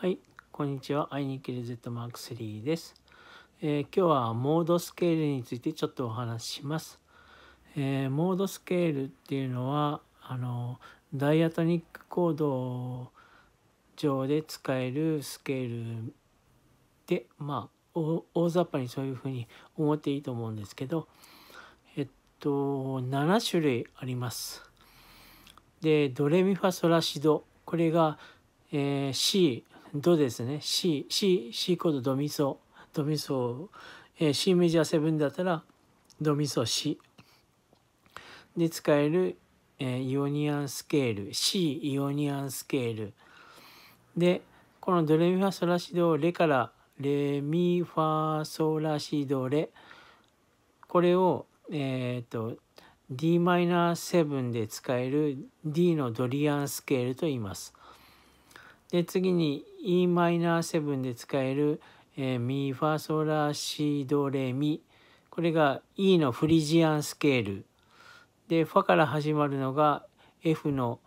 はい、こんにちは。アイニキル Z マーク3です、えー、今日はモードスケールについてちょっとお話しします。えー、モードスケールっていうのはあのダイアトニックコード上で使えるスケールで、まあ大雑把にそういうふうに思っていいと思うんですけど、えっと7種類あります。でドレミファソラシドこれが、えー、C ドですね C, C, C コードドミソドミソ、えー、C メジャー7だったらドミソ C で使える、えー、イオニアンスケール C イオニアンスケールでこのドレミファソラシドレからレミファソラシドレこれをえっ、と d マイナー7で使える D のドリアンスケールと言います。で次に Em7 で使える、えー、ミファソラシドレミこれが E のフリジアンスケールでファから始まるのが F の、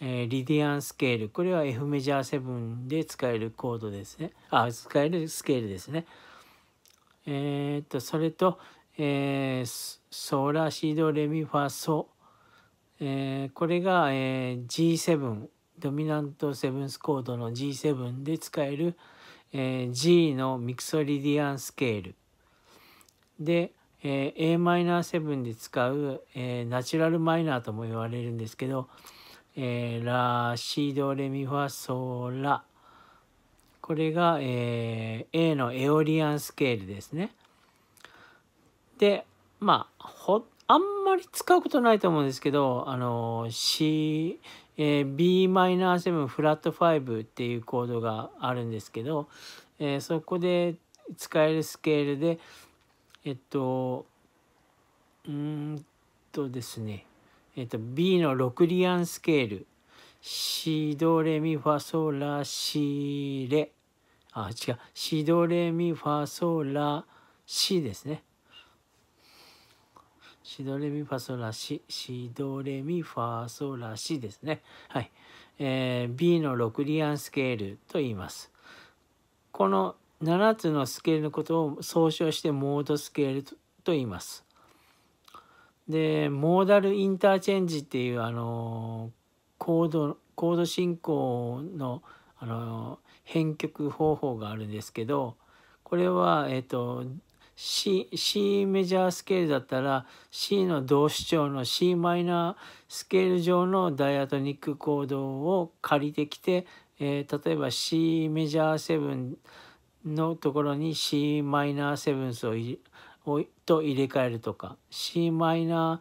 えー、リディアンスケールこれは F メジャー7で使えるコードですねあ使えるスケールですねえー、っとそれと、えー、ソラシドレミファソ、えー、これが、えー、G7 ドミナントセブンスコードの G7 で使える、えー、G のミクソリディアンスケールで、えー、Am7 で使う、えー、ナチュラルマイナーとも言われるんですけど、えー、ラシドレミファソラこれが、えー、A のエオリアンスケールですね。でまあほあんまり使うことないと思うんですけどあの C えー、Bm7 フラット5っていうコードがあるんですけど、えー、そこで使えるスケールでえっとうんとですねえっと B の6リアンスケールシドレミファソラシレあ違うシドレミファソラシですねシドレミファソラシ、シドレミファソラシですね。はい。えー、B の6リアンスケールと言います。この7つのスケールのことを総称してモードスケールと言います。で、モーダルインターチェンジっていう、あの、コード、コード進行の、あの、編曲方法があるんですけど、これは、えっ、ー、と、C, C メジャースケールだったら C の同主調の C マイナースケール上のダイアトニックコードを借りてきて、えー、例えば C メジャー7のところに C マイナー7をと入れ替えるとか C マイナ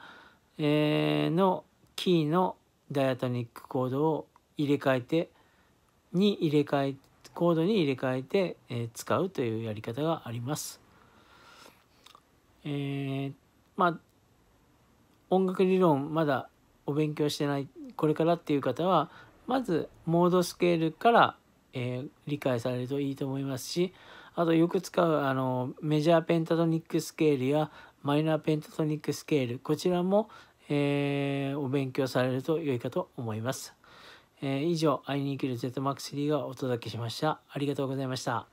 ー、のキーのダイアトニックコードを入れ替えてに入れ替えコードに入れ替えて、え使うというやり方があります。えー、まあ音楽理論まだお勉強してないこれからっていう方はまずモードスケールから、えー、理解されるといいと思いますしあとよく使うあのメジャーペンタトニックスケールやマイナーペンタトニックスケールこちらも、えー、お勉強されると良いかと思います。えー、以上、会いに生きる ZMAXD がお届けしました。ありがとうございました。